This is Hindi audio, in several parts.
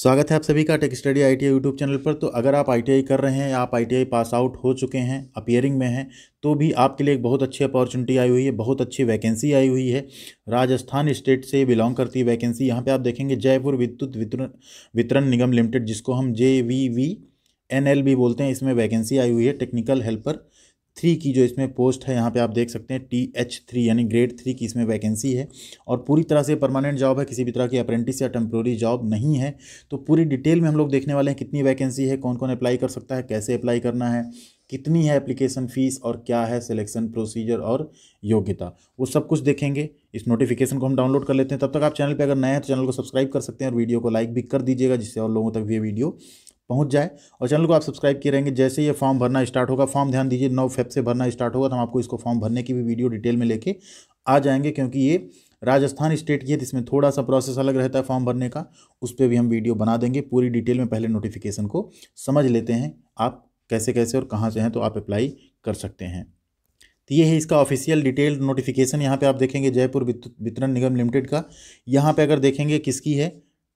स्वागत है आप सभी का tech study I T YouTube channel पर तो अगर आप आई कर रहे हैं आप आई पास आउट हो चुके हैं अपियरिंग में हैं तो भी आपके लिए एक बहुत अच्छी अपॉर्चुनिटी आई हुई है बहुत अच्छी वैकेंसी आई हुई है राजस्थान स्टेट से बिलोंग करती है वैकेंसी यहाँ पे आप देखेंगे जयपुर विद्युत वितरण वितरण निगम लिमिटेड जिसको हम J V V N L बोलते हैं इसमें वैकेंसी आई हुई है टेक्निकल हेल्पर थ्री की जो इसमें पोस्ट है यहाँ पे आप देख सकते हैं टी एच थ्री यानी ग्रेड थ्री की इसमें वैकेंसी है और पूरी तरह से परमानेंट जॉब है किसी भी तरह की अप्रेंटिस या टेम्प्रोरी जॉब नहीं है तो पूरी डिटेल में हम लोग देखने वाले हैं कितनी वैकेंसी है कौन कौन अप्लाई कर सकता है कैसे अप्लाई करना है कितनी है एप्लीकेशन फ़ीस और क्या है सिलेक्शन प्रोसीजर और योग्यता वो सब कुछ देखेंगे इस नोटिफिकेशन को हम डाउनलोड कर लेते हैं तब तक आप चैनल पर अगर नए हैं तो चैनल को सब्सक्राइब कर सकते हैं और वीडियो को लाइक भी कर दीजिएगा जिससे और लोगों तक भी ये वीडियो पहुंच जाए और चैनल को आप सब्सक्राइब किए रहेंगे जैसे ये फॉर्म भरना स्टार्ट होगा फॉर्म ध्यान दीजिए नौ फेब से भरना स्टार्ट होगा तो हम आपको इसको फॉर्म भरने की भी वीडियो डिटेल में लेके आ जाएंगे क्योंकि ये राजस्थान स्टेट की है जिसमें तो थोड़ा सा प्रोसेस अलग रहता है फॉर्म भरने का उस पर भी हम वीडियो बना देंगे पूरी डिटेल में पहले नोटिफिकेशन को समझ लेते हैं आप कैसे कैसे और कहाँ से हैं तो आप अप्लाई कर सकते हैं तो ये है इसका ऑफिशियल डिटेल नोटिफिकेशन यहाँ पे आप देखेंगे जयपुर वितरण निगम लिमिटेड का यहाँ पे अगर देखेंगे किसकी है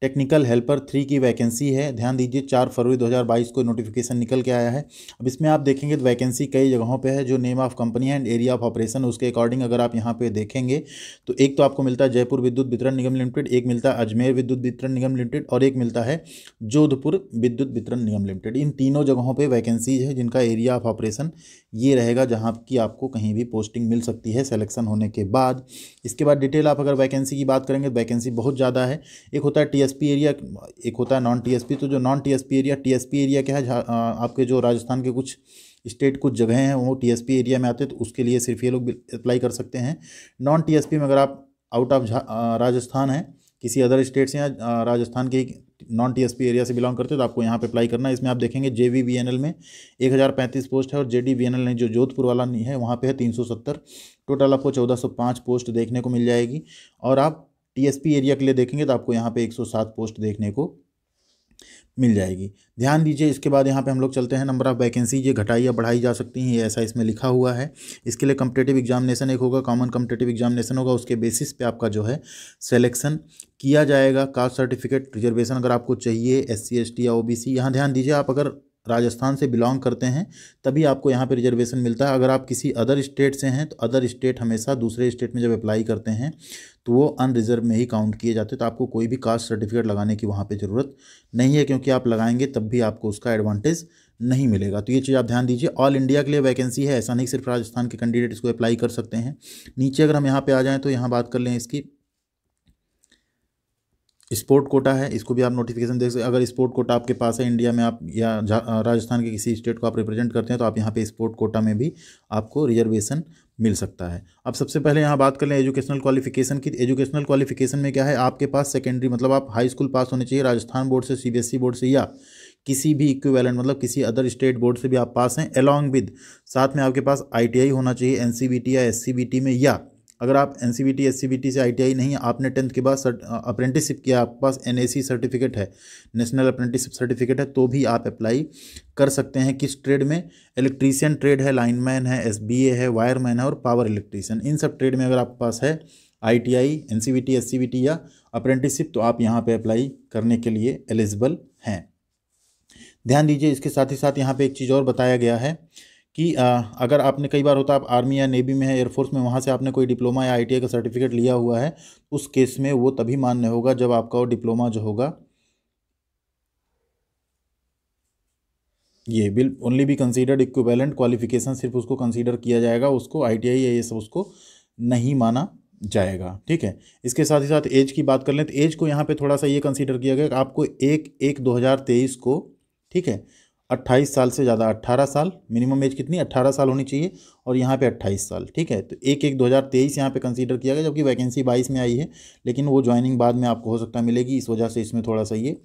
टेक्निकल हेल्पर थ्री की वैकेंसी है ध्यान दीजिए चार फरवरी 2022 को नोटिफिकेशन निकल के आया है अब इसमें आप देखेंगे तो वैकेंसी कई जगहों पे है जो name of company and area of operation उसके अकॉर्डिंग अगर आप यहाँ पे देखेंगे तो एक तो आपको मिलता है जयपुर विद्युत वितरण निगम लिमिटेड एक मिलता है अजमेर विद्युत वितरण निगम लिमिटेड और एक मिलता है जोधपुर विद्युत वितरण निगम लिमिटेड इन तीनों जगहों पर वैकेंसीज है जिनका एरिया ऑफ ऑपरेशन ये रहेगा जहाँ की आपको कहीं भी पोस्टिंग मिल सकती है सेलेक्शन होने के बाद इसके बाद डिटेल आप अगर वैकेंसी की बात करेंगे तो वैकेंसी बहुत ज़्यादा है एक होता है टी टीएसपी एरिया एक होता है नॉन टीएसपी तो जो non TSP area TSP area क्या है आपके जो राजस्थान के कुछ स्टेट कुछ जगह हैं वो टीएसपी एरिया में आते हैं तो उसके लिए सिर्फ ये लोग अप्लाई कर सकते हैं नॉन टीएसपी में अगर आप आउट ऑफ राजस्थान हैं किसी अदर स्टेट से या राजस्थान के नॉन टीएसपी एरिया से बिलोंग करते हो तो आपको यहाँ पे अप्लाई करना है इसमें आप देखेंगे J V B N L में एक हज़ार पैंतीस पोस्ट है और J D B N L ने जो जोधपुर वाला नहीं है वहाँ पे है तीन सौ सत्तर टोटल आपको चौदह सौ पाँच पोस्ट देखने को मिल जाएगी और आप टीएसपी एरिया के लिए देखेंगे तो आपको यहाँ पे 107 पोस्ट देखने को मिल जाएगी ध्यान दीजिए इसके बाद यहाँ पे हम लोग चलते हैं नंबर ऑफ़ वैकेंसी ये घटाई या बढ़ाई जा सकती हैं ये ऐसा इसमें लिखा हुआ है इसके लिए कम्पटेटिव एग्जामिनेशन एक होगा कॉमन कम्पटेटिव एग्जामिनेशन होगा उसके बेसिस पे आपका जो है सिलेक्शन किया जाएगा कास्ट सर्टिफिकेट रिजर्वेशन अगर आपको चाहिए एस सी एस टी या ओ बी सी यहाँ ध्यान दीजिए आप अगर राजस्थान से बिलोंग करते हैं तभी आपको यहाँ पे रिजर्वेशन मिलता है अगर आप किसी अदर स्टेट से हैं तो अदर स्टेट हमेशा दूसरे स्टेट में जब अप्लाई करते हैं तो वो अनरिजर्व में ही काउंट किए जाते हैं तो आपको कोई भी कास्ट सर्टिफिकेट लगाने की वहाँ पे ज़रूरत नहीं है क्योंकि आप लगाएंगे तब भी आपको उसका एडवांटेज नहीं मिलेगा तो ये चीज़ आप ध्यान दीजिए ऑल इंडिया के लिए वैकेंसी है ऐसा नहीं सिर्फ राजस्थान के कैंडिडेट इसको अप्लाई कर सकते हैं नीचे अगर हम यहाँ पर आ जाएँ तो यहाँ बात कर लें इसकी स्पोर्ट कोटा है इसको भी आप नोटिफिकेशन देख सकते अगर स्पोर्ट कोटा आपके पास है इंडिया में आप या राजस्थान के किसी स्टेट को आप रिप्रेजेंट करते हैं तो आप यहाँ पे स्पोर्ट कोटा में भी आपको रिजर्वेशन मिल सकता है अब सबसे पहले यहाँ बात कर लें एजुकेशनल क्वालिफिकेशन की एजुकेशनल क्वालिफिकेशन में क्या है आपके पास सेकेंडरी मतलब आप हाई स्कूल पास होने चाहिए राजस्थान बोर्ड से सी बोर्ड e से या किसी भी इक्वेलेंट मतलब किसी अदर स्टेट बोर्ड से भी आप पास हैं अलॉन्ग विद साथ में आपके पास आईटीआई होना चाहिए एनसीबीटी या एससीबीटी में या अगर आप N C B T S C B T से आई टी आई नहीं आपने टेंथ के बाद अप्रेंटिसशिप किया आपके पास एन ए सी सर्टिफिकेट है नेशनल अप्रेंटिसशिप सर्टिफिकेट है तो भी आप अप्लाई कर सकते हैं किस ट्रेड में इलेक्ट्रीशियन ट्रेड है लाइनमैन है एस बी ए है वायरमैन है और पावर इलेक्ट्रीशियन इन सब ट्रेड में अगर आपके पास है I T I N C B T S C B T या अप्रेंटिसशिप तो आप यहाँ पे अप्लाई करने के लिए एलिजिबल हैं ध्यान दीजिए इसके साथ ही साथ यहाँ पे एक चीज़ और बताया गया है कि आ, अगर आपने कई बार होता आप आर्मी या नेवी में है एयरफोर्स में वहाँ से आपने कोई डिप्लोमा या आई का सर्टिफिकेट लिया हुआ है उस केस में वो तभी मान्य होगा जब आपका वो डिप्लोमा जो होगा ये will only be considered equivalent qualification सिर्फ उसको कंसीडर किया जाएगा उसको आई या ये सब उसको नहीं माना जाएगा ठीक है इसके साथ ही साथ एज की बात कर लें तो एज को यहाँ पे थोड़ा सा ये कंसीडर किया गया कि आपको एक एक तेईस को ठीक है अट्ठाईस साल से ज़्यादा अट्ठारह साल मिनिमम एज कितनी अट्ठारह साल होनी चाहिए और यहाँ पे अट्ठाईस साल ठीक है तो एक एक तेईस यहाँ पर कंसिडर किया गया जबकि वैकेंसी बाईस में आई है लेकिन वो ज्वाइनिंग बाद में आपको हो सकता है मिलेगी इस वजह से इसमें थोड़ा सा ये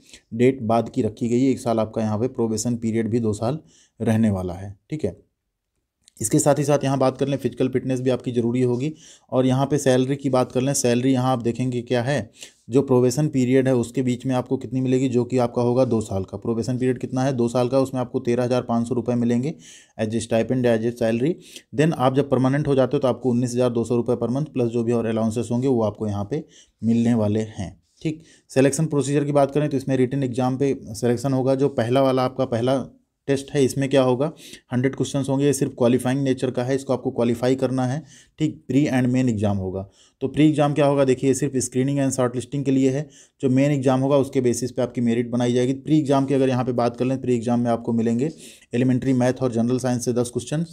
डेट बाद की रखी गई है एक साल आपका यहाँ पर प्रोबेशन पीरियड भी दो साल रहने वाला है ठीक है इसके साथ ही साथ यहाँ बात कर लें फिजिकल फिटनेस भी आपकी ज़रूरी होगी और यहाँ पे सैलरी की बात कर लें सैलरी यहाँ आप देखेंगे क्या है जो प्रोबेशन पीरियड है उसके बीच में आपको कितनी मिलेगी जो कि आपका होगा दो साल का प्रोबेशन पीरियड कितना है दो साल का उसमें आपको तेरह हज़ार पाँच सौ रुपये मिलेंगे as a stipend as a salary then आप जब परमानेंट हो जाते हो तो आपको उन्नीस हज़ार दो सौ रुपये पर मंथ प्लस जो भी और अलाउंसेस होंगे वो आपको यहाँ पर मिलने वाले हैं ठीक सेलेक्शन प्रोसीजर की बात करें तो इसमें रिटर्न एग्जाम पे सिलेक्शन होगा जो पहला वाला आपका पहला टेस्ट है इसमें क्या होगा हंड्रेड क्वेश्चन होंगे ये सिर्फ क्वालिफाइंग नेचर का है इसको आपको क्वालिफाई करना है ठीक प्री एंड मेन एग्जाम होगा तो प्री एग्जाम क्या होगा देखिए सिर्फ स्क्रीनिंग एंड शॉर्ट लिस्टिंग के लिए है जो मेन एग्जाम होगा उसके बेसिस पे आपकी मेरिट बनाई जाएगी प्री एग्जाम की अगर यहाँ पे बात कर लें प्री एग्जाम में आपको मिलेंगे एलिमेंट्री मैथ और जनरल साइंस से दस क्वेश्चन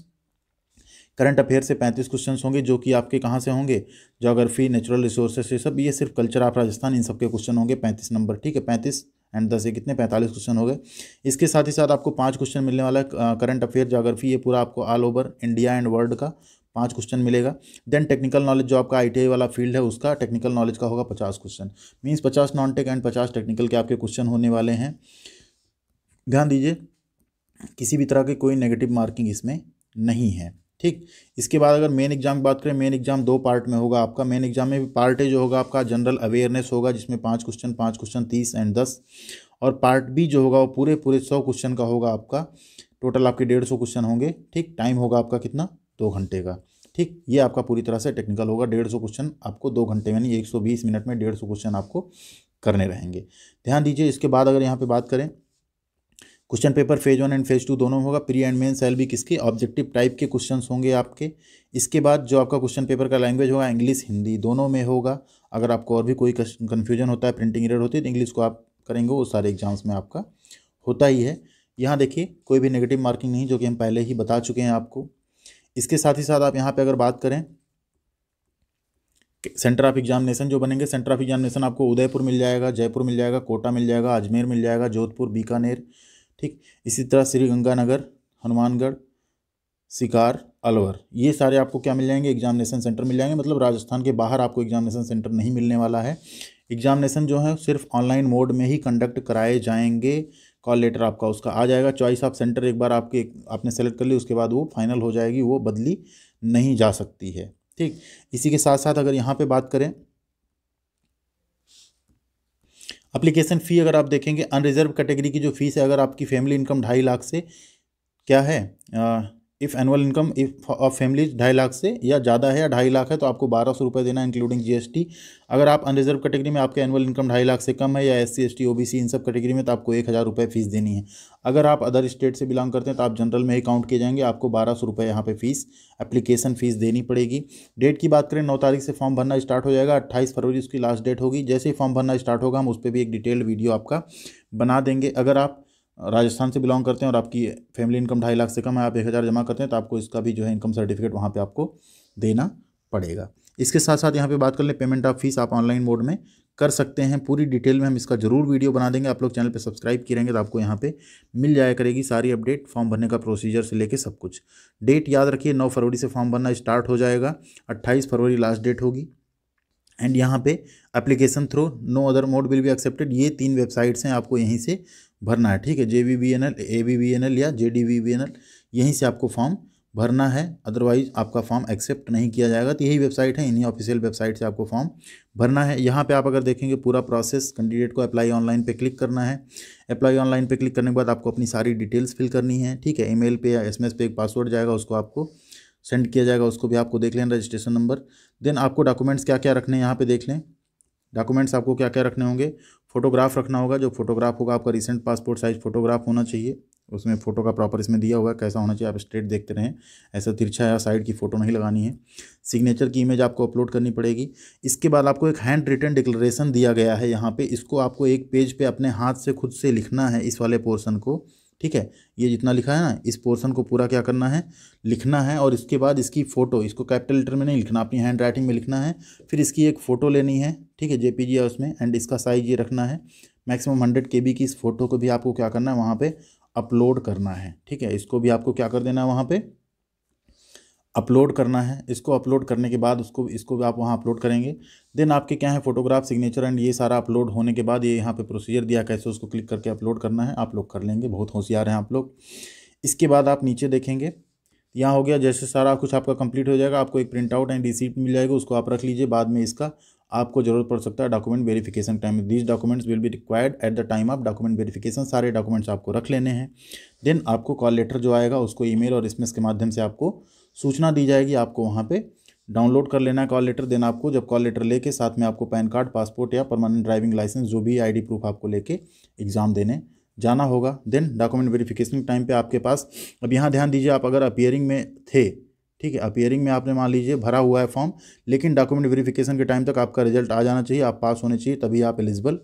करंट अफेयर से पैंतीस क्वेश्चन होंगे जो कि आपके कहाँ से होंगे जोग्राफी नेचुरल रिसोर्सेस ये सब ये सिर्फ कल्चर ऑफ राजस्थान इन सबके क्वेश्चन होंगे पैंतीस नंबर ठीक है पैंतीस एंड दस ये कितने पैंतालीस क्वेश्चन हो गए इसके साथ ही साथ आपको पाँच क्वेश्चन मिलने वाला है करंट अफेयर जोग्राफी ये पूरा आपको all over India and world का पाँच क्वेश्चन मिलेगा देन टेक्निकल नॉलेज जो आपका आईटीआई वाला फील्ड है उसका टेक्निकल नॉलेज का होगा पचास क्वेश्चन मीन्स पचास नॉन टेक एंड पचास टेक्निकल के आपके क्वेश्चन होने वाले हैं ध्यान दीजिए किसी भी तरह की कोई नेगेटिव मार्किंग इसमें नहीं है ठीक इसके बाद अगर मेन एग्जाम की बात करें मेन एग्जाम दो पार्ट में होगा आपका मेन एग्जाम में भी पार्ट ए जो होगा आपका जनरल अवेयरनेस होगा जिसमें पाँच क्वेश्चन पाँच क्वेश्चन तीस एंड दस और पार्ट बी जो होगा वो पूरे पूरे सौ क्वेश्चन का होगा आपका टोटल आपके डेढ़ सौ क्वेश्चन होंगे ठीक टाइम होगा आपका कितना दो घंटे का ठीक ये आपका पूरी तरह से टेक्निकल होगा डेढ़ सौ क्वेश्चन आपको दो घंटे यानी एक सौ बीस मिनट में डेढ़ सौ क्वेश्चन आपको करने रहेंगे ध्यान दीजिए इसके बाद अगर यहाँ पे बात करें question paper phase one and phase two दोनों होगा प्री एंड मेन सेल भी किसके ऑब्जेक्टिव टाइप के क्वेश्चन होंगे आपके इसके बाद जो आपका क्वेश्चन पेपर का लैंग्वेज होगा इंग्लिश हिंदी दोनों में होगा अगर आपको और भी कोई कन्फ्यूजन होता है प्रिंटिंग एरर होती है तो इंग्लिश को आप करेंगे वो सारे एग्जाम्स में आपका होता ही है यहाँ देखिए कोई भी नेगेटिव मार्किंग नहीं जो कि हम पहले ही बता चुके हैं आपको इसके साथ ही साथ आप यहाँ पे अगर बात करें सेंटर ऑफ एग्जामिनेशन जो बनेंगे सेंटर ऑफ एग्जामिनेशन आपको उदयपुर मिल जाएगा जयपुर मिल जाएगा कोटा मिल जाएगा अजमेर मिल जाएगा जोधपुर बीकानेर ठीक इसी तरह श्री गंगानगर हनुमानगढ़ शिकार अलवर ये सारे आपको क्या मिल जाएंगे एग्जामिनेशन सेंटर मिल जाएंगे मतलब राजस्थान के बाहर आपको एग्जामिनेशन सेंटर नहीं मिलने वाला है एग्जामिनेशन जो है सिर्फ ऑनलाइन मोड में ही कंडक्ट कराए जाएंगे कॉल लेटर आपका उसका आ जाएगा चॉइस ऑफ सेंटर एक बार आपके आपने सेलेक्ट कर ली उसके बाद वो फाइनल हो जाएगी वो बदली नहीं जा सकती है ठीक इसी के साथ साथ अगर यहाँ पर बात करें अप्लीकेशन फ़ी अगर आप देखेंगे अनरिजर्व कैटेगरी की जो फीस है अगर आपकी फैमिली इनकम ढाई लाख से क्या है if annual income if of family ढाई लाख से या ज़्यादा है या ढाई लाख है तो आपको बारह सौ रुपये देना इंक्लूडिंग जीएसटी अगर आप अनरिजर्व कैटेगरी में आपके एनुअल इनकम ढाई लाख से कम है या S C S T O B C इन सब कैटेगरी में तो आपको एक हज़ार रुपये फीस देनी है अगर आप अदर स्टेट से बिलोंग करते हैं तो आप जनरल में ही काउंट किए जाएंगे आपको बारह सौ रुपये यहाँ पर फीस एप्लीकेशन फ़ीस देनी पड़ेगी डेट की बात करें नौ तारीख से फॉर्म भरना स्टार्ट हो जाएगा अट्ठाईस फरवरी उसकी लास्ट डेट होगी जैसे ही फॉर्म भरना स्टार्ट होगा हम उस पर भी एक डिटेल्ड वीडियो आपका बना देंगे अगर आप राजस्थान से बिलोंग करते हैं और आपकी फैमिली इनकम ढाई लाख से कम है आप एक हज़ार जमा करते हैं तो आपको इसका भी जो है इनकम सर्टिफिकेट वहाँ पे आपको देना पड़ेगा इसके साथ साथ यहाँ पे बात कर लें पेमेंट ऑफ फीस आप ऑनलाइन मोड में कर सकते हैं पूरी डिटेल में हम इसका ज़रूर वीडियो बना देंगे आप लोग चैनल पर सब्सक्राइब किए रहेंगे तो आपको यहाँ पर मिल जाया करेगी सारी अपडेट फॉर्म भरने का प्रोसीजर से लेकर सब कुछ डेट याद रखिए नौ फरवरी से फॉर्म भरना स्टार्ट हो जाएगा अट्ठाईस फरवरी लास्ट डेट होगी एंड यहाँ पे application through no other mode will be accepted ये तीन वेबसाइट्स हैं आपको यहीं से भरना है ठीक है J V B N L A V B N L या J D V B N L यहीं से आपको फॉर्म भरना है अदरवाइज आपका फॉर्म एक्सेप्ट नहीं किया जाएगा तो यही वेबसाइट है इन्हीं ऑफिशियल वेबसाइट से आपको फॉर्म भरना है यहाँ पे आप अगर देखेंगे पूरा प्रोसेस कैंडिडेट को अप्लाई ऑनलाइन पे क्लिक करना है अप्लाई ऑनलाइन पे क्लिक करने के बाद आपको अपनी सारी डिटेल्स फिल करनी है ठीक है ईमेल पे या एसएमएस पे एक पासवर्ड जाएगा उसको आपको सेंड किया जाएगा उसको भी आपको देख लें रजिस्ट्रेशन नंबर देन आपको डॉक्यूमेंट्स क्या क्या रखने हैं यहाँ पे देख लें डॉक्यूमेंट्स आपको क्या क्या रखने होंगे फोटोग्राफ रखना होगा जो फोटोग्राफ होगा आपका रिसेंट पासपोर्ट साइज़ फोटोग्राफ होना चाहिए उसमें फ़ोटो का प्रॉपर इसमें दिया हुआ है कैसा होना चाहिए आप स्ट्रेट देखते रहें ऐसा तिरछा या साइड की फ़ोटो नहीं लगानी है सिग्नेचर की इमेज आपको अपलोड करनी पड़ेगी इसके बाद आपको एक हैंड रिटर्न डिक्लेरेशन दिया गया है यहाँ पे इसको आपको एक पेज पे अपने हाथ से खुद से लिखना है इस वाले पोर्सन को ठीक है ये जितना लिखा है ना इस पोर्शन को पूरा क्या करना है लिखना है और इसके बाद इसकी फ़ोटो इसको कैपिटल लेटर में नहीं लिखना अपनी हैंड राइटिंग में लिखना है फिर इसकी एक फ़ोटो लेनी है ठीक है जेपीजी है उसमें एंड इसका साइज़ ये रखना है मैक्सिमम हंड्रेड के की इस फोटो को भी आपको क्या करना है वहाँ पर अपलोड करना है ठीक है इसको भी आपको क्या कर देना है वहाँ पर अपलोड करना है इसको अपलोड करने के बाद उसको इसको भी आप वहाँ अपलोड करेंगे देन आपके क्या है फोटोग्राफ सिग्नेचर एंड ये सारा अपलोड होने के बाद ये यहाँ पे प्रोसीजर दिया कैसे उसको क्लिक करके अपलोड करना है आप लोग कर लेंगे बहुत होशियार हैं आप लोग इसके बाद आप नीचे देखेंगे यहाँ हो गया जैसे सारा कुछ आपका कंप्लीट हो जाएगा आपको एक प्रिंट आउट एंड रिसीट मिल जाएगा उसको आप रख लीजिए बाद में इसका आपको जरूरत पड़ सकता है document verification time this documents will be required at the time of document verification सारे डॉक्यूमेंट्स आपको रख लेने हैं देन आपको कॉल लेटर जो आएगा उसको ईमेल और एस के माध्यम से आपको सूचना दी जाएगी आपको वहाँ पे डाउनलोड कर लेना है कॉल लेटर देना आपको जब कॉल लेटर लेके साथ में आपको पैन कार्ड पासपोर्ट या परमानेंट ड्राइविंग लाइसेंस जो भी आईडी प्रूफ आपको लेके एग्ज़ाम देने जाना होगा देन डॉक्यूमेंट वेरिफिकेशन टाइम पे आपके पास अब यहाँ ध्यान दीजिए आप अगर अपियरिंग में थे ठीक है अपियरिंग में आपने मान लीजिए भरा हुआ है फॉर्म लेकिन डॉक्यूमेंट वेरीफिकेशन के टाइम तक आपका रिजल्ट आ जाना चाहिए आप पास होने चाहिए तभी आप एलिजिबल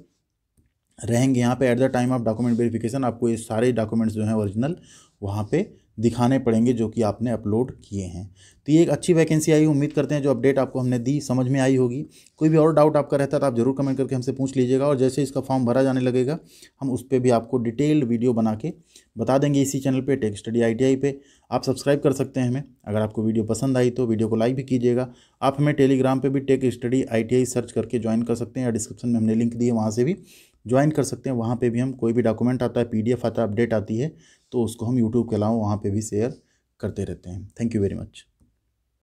रहेंगे यहाँ पे at the time of document verification आपको ये सारे डॉक्यूमेंट्स जो हैं ओरिजिनल वहाँ पर दिखाने पड़ेंगे जो कि आपने अपलोड किए हैं तो ये एक अच्छी वैकेंसी आई उम्मीद करते हैं जो अपडेट आपको हमने दी समझ में आई होगी कोई भी और डाउट आपका रहता है तो आप जरूर कमेंट करके हमसे पूछ लीजिएगा और जैसे इसका फॉर्म भरा जाने लगेगा हम उस पर भी आपको डिटेल वीडियो बना के बता देंगे इसी चैनल पर टेक स्टडी आई टी आप सब्सक्राइब कर सकते हैं हमें अगर आपको वीडियो पसंद आई तो वीडियो को लाइक भी कीजिएगा आप हमें टेलीग्राम पर भी टेक स्टडी आई सर्च करके ज्वाइन कर सकते हैं या डिस्क्रिप्शन में हमने लिंक दी है वहाँ से भी ज्वाइन कर सकते हैं वहाँ पे भी हम कोई भी डॉक्यूमेंट आता है पीडीएफ आता है अपडेट आती है तो उसको हम यूट्यूब के अलावा वहाँ पे भी शेयर करते रहते हैं थैंक यू वेरी मच